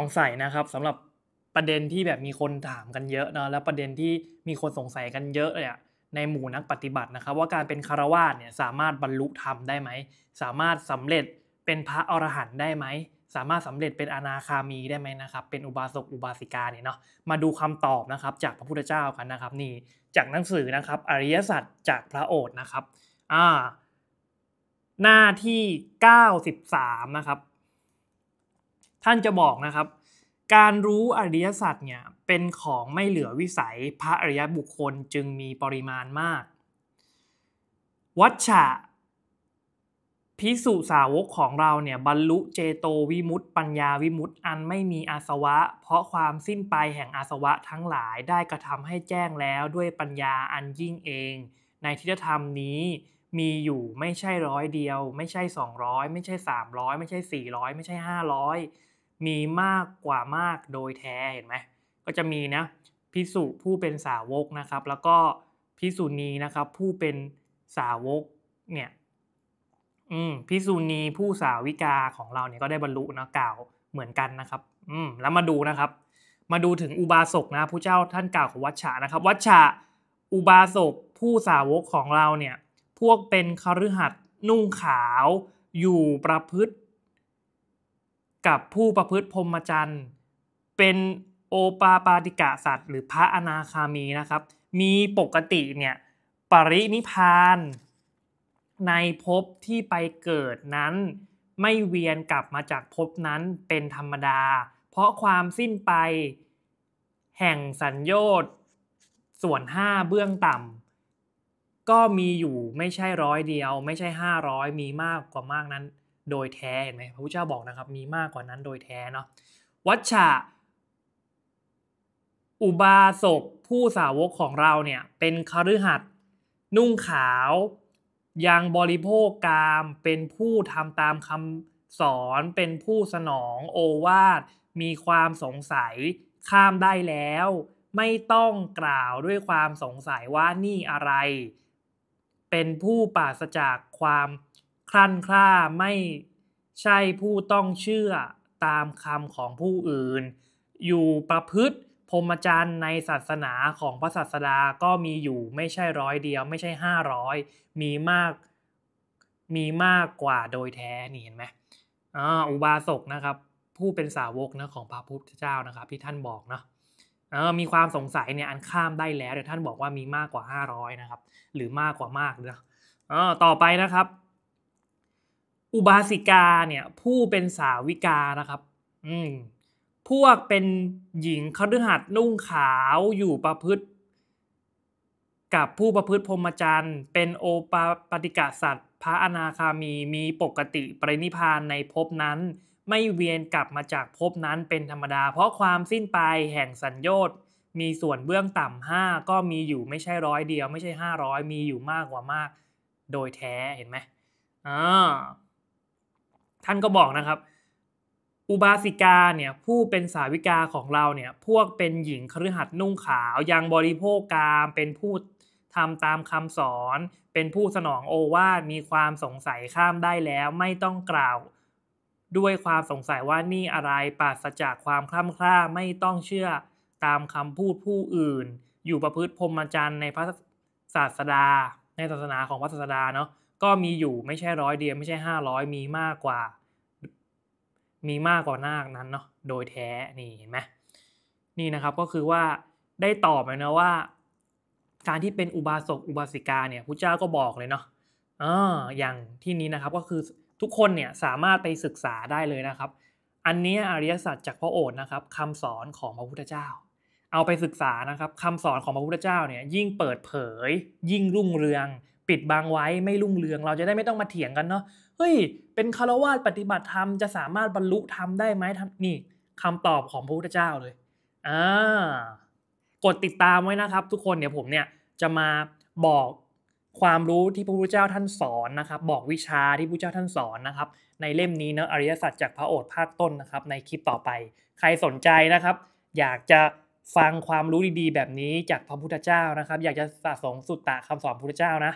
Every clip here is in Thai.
องใส่นะครับสำหรับประเด็นที่แบบมีคนถามกันเยอะเนาะแล้วประเด็นที่มีคนสงสัยกันเยอะเนี่ยในหมู่นักปฏิบัตินะครับ ว่าการเป็นคารวาสเนี่ยสามารถบรรลุธรรมได้ไหม สามารถสำเร็จเป็นพระอรหันต์ได้ไหมสามารถสำเร็จเป็นอนาคามีได้ไหมนะครับ เป็นอุบาสกอุบาสิกาเนี่ยเนาะมาดูคำตอบนะครับ จากพระพุทธเจ้ากันนะครับ นี่จากหนังสือนะครับ อริยสัจจากพระโอษนะครับอ่าหน้าที่93นะครับท่านจะบอกนะครับ การรู้อริยสัจเนี่ยเป็นของไม่เหลือวิสัย พระอริยบุคคลจึงมีปริมาณมาก วัชชะพิสุสาวกของเราเนี่ยบรรลุเจโตวิมุตต์ปัญญาวิมุตต์อันไม่มีอาสวะ เพราะความสิ้นไปแห่งอาสวะทั้งหลายได้กระทำให้แจ้งแล้วด้วยปัญญาอันยิ่งเอง ในทิฏฐธรรมนี้มีอยู่ไม่ใช่ร้อยเดียว ไม่ใช่ 200 ไม่ใช่ 300 ไม่ใช่ 400 ไม่ใช่ 500มีมากกว่ามากโดยแท้ เห็นไหม ก็จะมีนะพิสุผู้เป็นสาวกนะครับ แล้วก็พิสุณีนะครับผู้เป็นสาวกเนี่ยอืมพิสุณีผู้สาวิกาของเราเนี่ยก็ได้บรรลุนะกล่าวเหมือนกันนะครับอืมแล้วมาดูนะครับ มาดูถึงอุบาสกนะผู้เจ้าท่านกล่าวของวัชชานะครับ วัชชะอุบาสกผู้สาวกของเราเนี่ยพวกเป็นคฤหัสถ์นุ่งขาวอยู่ประพฤติกับผู้ประพฤติพรหมจรรย์ เป็นโอปาปาติกะสัตว์ หรือพระอนาคามีนะครับ มีปกติเนี่ยปรินิพาน ในภพที่ไปเกิดนั้น ไม่เวียนกลับมาจากภพนั้นเป็นธรรมดา เพราะความสิ้นไป แห่งสัญญน์ส่วน5เบื้องต่ำก็มีอยู่ไม่ใช่ร้อยเดียว ไม่ใช่500มีมากกว่ามากนั้นโดยแท้เห็นไหมพระพุทธเจ้าบอกนะครับมีมากกว่านั้นโดยแท้เนาะวัชชะอุบาสกผู้สาวกของเราเนี่ย เป็นคฤหัสถ์นุ่งขาว ยังบริโภคกามเป็นผู้ทำตามคำสอนเป็นผู้สนองโอวาทมีความสงสัยข้ามได้แล้ว ไม่ต้องกล่าวด้วยความสงสัยว่านี่อะไร เป็นผู้ปราศจากความคลั่นคล้าไม่ใช่ผู้ต้องเชื่อตามคำของผู้อื่น อยู่ประพฤติพรหมจรรย์ในศาสนาของพระศาสดาก็มีอยู่ไม่ใช่ร้อยเดียว ไม่ใช่ห้าร้อยมีมากมีมากกว่าโดยแท้นี่เห็นไหมอ่าอุบาสกนะครับ ผู้เป็นสาวกนะของพระพุทธเจ้านะครับที่ท่านบอกเนาะเออมีความสงสัยเนี่ยอันข้ามได้แล้วแต่ท่านบอกว่ามีมากกว่า 500 นะครับ หรือมากกว่ามากเนาะต่อไปนะครับอุบาสิกาเนี่ยผู้เป็นสาวิกานะครับ อืม พวกเป็นหญิงคฤหัสถ์นุ่งขาวอยู่ประพฤติ กับผู้ประพฤติพรหมจรรย์ เป็นโอปปฏิกาสัตว์พระอนาคามีมีปกติปรินิพานในภพนั้น ไม่เวียนกลับมาจากภพนั้นเป็นธรรมดา เพราะความสิ้นไปแห่งสัญญต์มีส่วนเบื้องต่ำห้าก็มีอยู่ไม่ใช่ร้อยเดียวไม่ใช่ห้าร้อยมีอยู่มากกว่ามาก โดยแท้เห็นไหมอ่าท่านก็บอกนะครับ อุบาสิกาเนี่ยผู้เป็นสาวิกาของเราเนี่ยพวกเป็นหญิงครือหัดนุ่งขาว ยังบริโภคกามเป็นผู้ทำตามคำสอน เป็นผู้สนองโอวาทมีความสงสัยข้ามได้แล้ว ไม่ต้องกล่าวด้วยความสงสัยว่านี่อะไรปราศจากความคล่ำคล้าไม่ต้องเชื่อตามคำพูดผู้อื่นอยู่ประพฤติพรหมจรรย์ ในพระศาสดา ในศาสนาของพระศาสดาเนาะก็มีอยู่ไม่ใช่ร้อยเดียวไม่ใช่ห้าร้อยมีมากกว่า มีมากกว่านาคนั้นเนาะโดยแท้นี่เห็นไหมนี่นะครับก็คือว่าได้ตอบเลยนะว่าการที่เป็นอุบาสกอุบาสิกาเนี่ยพระเจ้าก็บอกเลยเนาะอ่ออย่างที่นี้นะครับ ก็คือทุกคนเนี่ยสามารถไปศึกษาได้เลยนะครับ อันนี้อริยสัจจากพระโอษฐ์นะครับคำสอนของพระพุทธเจ้า เอาไปศึกษานะครับคำสอนของพระพุทธเจ้าเนี่ย ยิ่งเปิดเผย ยิ่งรุ่งเรืองปิดบังไว้ไม่รุ่งเรืองเราจะได้ไม่ต้องมาเถียงกันเนาะเฮ้ย เป็นคารวาสปฏิบัติธรรมจะสามารถบรรลุธรรมได้ไหมนี่ คำตอบของพระพุทธเจ้าเลยอ่ากดติดตามไว้นะครับ ทุกคนเนี่ยผมเนี่ยจะมาบอกความรู้ที่พระพุทธเจ้าท่านสอนนะครับ บอกวิชาที่พระพุทธเจ้าท่านสอนนะครับ ในเล่มนี้นะอริยสัจจากพระโอษฐ์ภาคต้นนะครับในคลิปต่อไป ใครสนใจนะครับ อยากจะฟังความรู้ดีๆ แบบนี้จากพระพุทธเจ้านะครับ อยากจะสะสมสุตตะคำสอนพระพุทธเจ้านะ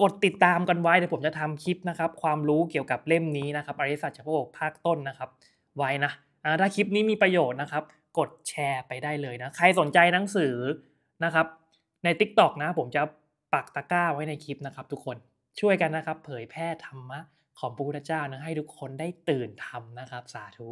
กดติดตามกันไว้เดี๋ยวผมจะทำคลิปนะครับ ความรู้เกี่ยวกับเล่มนี้นะครับอริสัชะภกภาคต้นนะครับไว้นะถ้าคลิปนี้มีประโยชน์นะครับ กดแชร์ไปได้เลยนะ ใครสนใจหนังสือนะครับ ใน Tik t o อกนะผมจะปักตะกร้าไว้ในคลิปนะครับ ทุกคนช่วยกันนะครับ เผยแพร่ธรรมะของพระพุทธเจ้านะให้ทุกคนได้ตื่นธรรมนะครับ สาธุ